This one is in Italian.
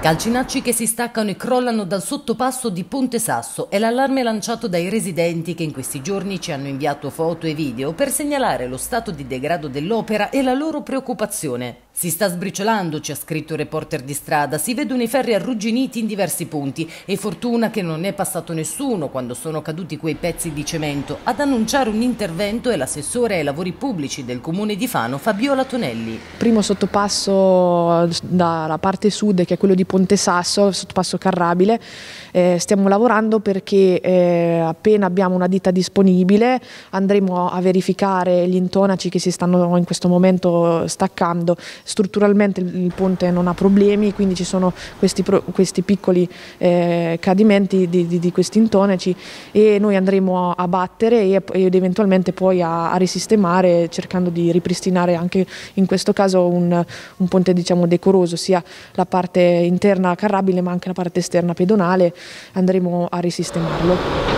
Calcinacci che si staccano e crollano dal sottopasso di Ponte Sasso è l'allarme lanciato dai residenti che in questi giorni ci hanno inviato foto e video per segnalare lo stato di degrado dell'opera e la loro preoccupazione. Si sta sbriciolando, ci ha scritto il reporter di strada, si vedono i ferri arrugginiti in diversi punti e fortuna che non è passato nessuno quando sono caduti quei pezzi di cemento. Ad annunciare un intervento è l'assessore ai lavori pubblici del comune di Fano, Fabiola Tonelli. Primo sottopasso eh, dalla parte sud che è quello di Ponte Sasso, sottopasso Carrabile, eh, stiamo lavorando perché eh, appena abbiamo una ditta disponibile andremo a verificare gli intonaci che si stanno in questo momento staccando strutturalmente il ponte non ha problemi, quindi ci sono questi, pro, questi piccoli eh, cadimenti di, di, di, questi intonaci e noi andremo a, battere e, ed eventualmente poi a, a, risistemare cercando di ripristinare anche in questo caso un, un ponte diciamo, decoroso, sia la parte interna carrabile ma anche la parte esterna pedonale, andremo a risistemarlo.